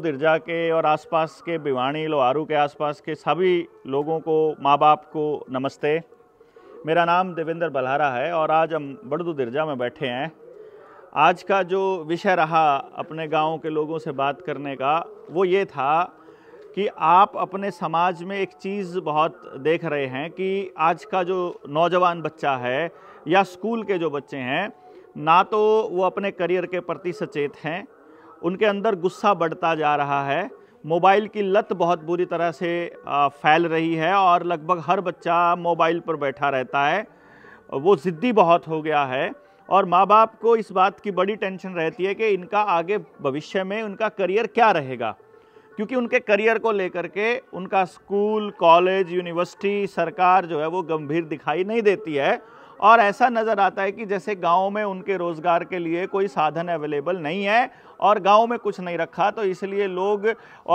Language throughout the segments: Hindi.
दिरजा के और आसपास के भिवाणी लोहारू के आसपास के सभी लोगों को माँ बाप को नमस्ते मेरा नाम देवेंद्र बल्हारा है और आज हम बड़दू दिरजा में बैठे हैं आज का जो विषय रहा अपने गांव के लोगों से बात करने का वो ये था कि आप अपने समाज में एक चीज़ बहुत देख रहे हैं कि आज का जो नौजवान बच्चा है या स्कूल के जो बच्चे हैं ना तो वो अपने करियर के प्रति सचेत हैं उनके अंदर गुस्सा बढ़ता जा रहा है मोबाइल की लत बहुत बुरी तरह से फैल रही है और लगभग हर बच्चा मोबाइल पर बैठा रहता है वो ज़िद्दी बहुत हो गया है और माँ बाप को इस बात की बड़ी टेंशन रहती है कि इनका आगे भविष्य में उनका करियर क्या रहेगा क्योंकि उनके करियर को लेकर के उनका स्कूल कॉलेज यूनिवर्सिटी सरकार जो है वो गंभीर दिखाई नहीं देती है और ऐसा नज़र आता है कि जैसे गाँव में उनके रोज़गार के लिए कोई साधन अवेलेबल नहीं है और गाँव में कुछ नहीं रखा तो इसलिए लोग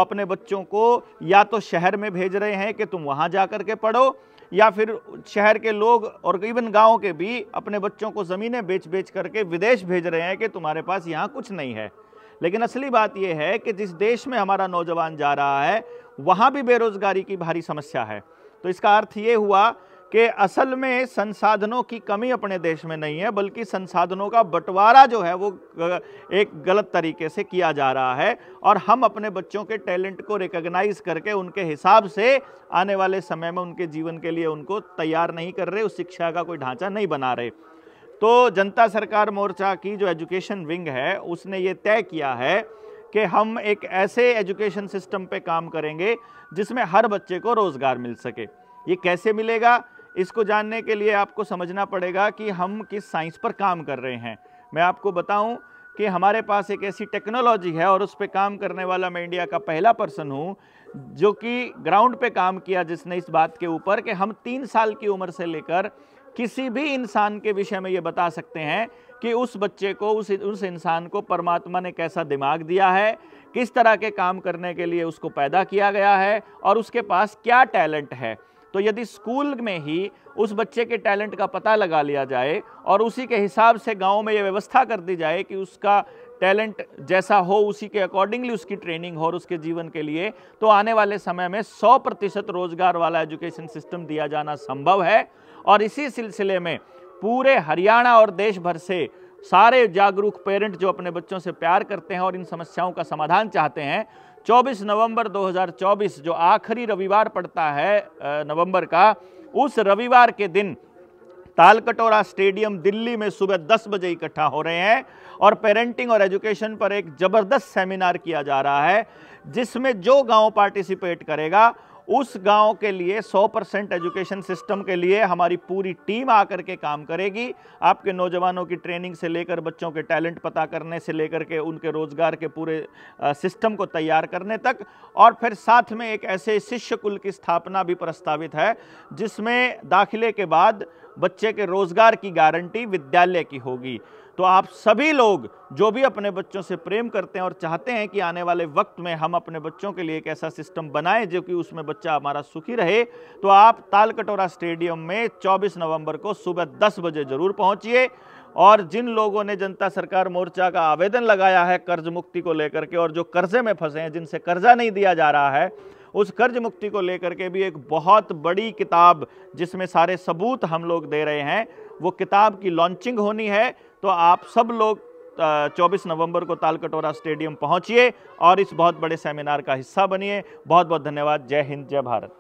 अपने बच्चों को या तो शहर में भेज रहे हैं कि तुम वहाँ जा कर के पढ़ो या फिर शहर के लोग और इवन गाँव के भी अपने बच्चों को ज़मीनें बेच बेच करके विदेश भेज रहे हैं कि तुम्हारे पास यहाँ कुछ नहीं है लेकिन असली बात यह है कि जिस देश में हमारा नौजवान जा रहा है वहाँ भी बेरोज़गारी की भारी समस्या है तो इसका अर्थ ये हुआ कि असल में संसाधनों की कमी अपने देश में नहीं है बल्कि संसाधनों का बंटवारा जो है वो एक गलत तरीके से किया जा रहा है और हम अपने बच्चों के टैलेंट को रिकग्नाइज करके उनके हिसाब से आने वाले समय में उनके जीवन के लिए उनको तैयार नहीं कर रहे उस शिक्षा का कोई ढांचा नहीं बना रहे तो जनता सरकार मोर्चा की जो एजुकेशन विंग है उसने ये तय किया है कि हम एक ऐसे एजुकेशन सिस्टम पे काम करेंगे जिसमें हर बच्चे को रोज़गार मिल सके ये कैसे मिलेगा इसको जानने के लिए आपको समझना पड़ेगा कि हम किस साइंस पर काम कर रहे हैं मैं आपको बताऊं कि हमारे पास एक ऐसी टेक्नोलॉजी है और उस पर काम करने वाला मैं इंडिया का पहला पर्सन हूँ जो कि ग्राउंड पे काम किया जिसने इस बात के ऊपर कि हम तीन साल की उम्र से लेकर किसी भी इंसान के विषय में ये बता सकते हैं कि उस बच्चे को उस उस इंसान को परमात्मा ने कैसा दिमाग दिया है किस तरह के काम करने के लिए उसको पैदा किया गया है और उसके पास क्या टैलेंट है तो यदि स्कूल में ही उस बच्चे के टैलेंट का पता लगा लिया जाए और उसी के हिसाब से गांव में ये व्यवस्था कर दी जाए कि उसका टैलेंट जैसा हो उसी के अकॉर्डिंगली उसकी ट्रेनिंग हो और उसके जीवन के लिए तो आने वाले समय में 100 प्रतिशत रोजगार वाला एजुकेशन सिस्टम दिया जाना संभव है और इसी सिलसिले में पूरे हरियाणा और देश भर से सारे जागरूक पेरेंट जो अपने बच्चों से प्यार करते हैं और इन समस्याओं का समाधान चाहते हैं 24 नवंबर 2024 जो आखिरी रविवार पड़ता है नवंबर का उस रविवार के दिन तालकटोरा स्टेडियम दिल्ली में सुबह 10 बजे इकट्ठा हो रहे हैं और पेरेंटिंग और एजुकेशन पर एक ज़बरदस्त सेमिनार किया जा रहा है जिसमें जो गांव पार्टिसिपेट करेगा उस गांव के लिए 100 परसेंट एजुकेशन सिस्टम के लिए हमारी पूरी टीम आकर के काम करेगी आपके नौजवानों की ट्रेनिंग से लेकर बच्चों के टैलेंट पता करने से लेकर के उनके रोज़गार के पूरे सिस्टम को तैयार करने तक और फिर साथ में एक ऐसे शिष्य कुल की स्थापना भी प्रस्तावित है जिसमें दाखिले के बाद बच्चे के रोज़गार की गारंटी विद्यालय की होगी तो आप सभी लोग जो भी अपने बच्चों से प्रेम करते हैं और चाहते हैं कि आने वाले वक्त में हम अपने बच्चों के लिए एक ऐसा सिस्टम बनाएं जो कि उसमें बच्चा हमारा सुखी रहे तो आप तालकटोरा स्टेडियम में 24 नवंबर को सुबह 10 बजे जरूर पहुंचिए और जिन लोगों ने जनता सरकार मोर्चा का आवेदन लगाया है कर्ज मुक्ति को लेकर के और जो कर्जे में फंसे हैं जिनसे कर्जा नहीं दिया जा रहा है उस कर्ज मुक्ति को लेकर के भी एक बहुत बड़ी किताब जिसमें सारे सबूत हम लोग दे रहे हैं वो किताब की लॉन्चिंग होनी है तो आप सब लोग 24 नवंबर को तालकटोरा स्टेडियम पहुंचिए और इस बहुत बड़े सेमिनार का हिस्सा बनिए बहुत बहुत धन्यवाद जय हिंद जय भारत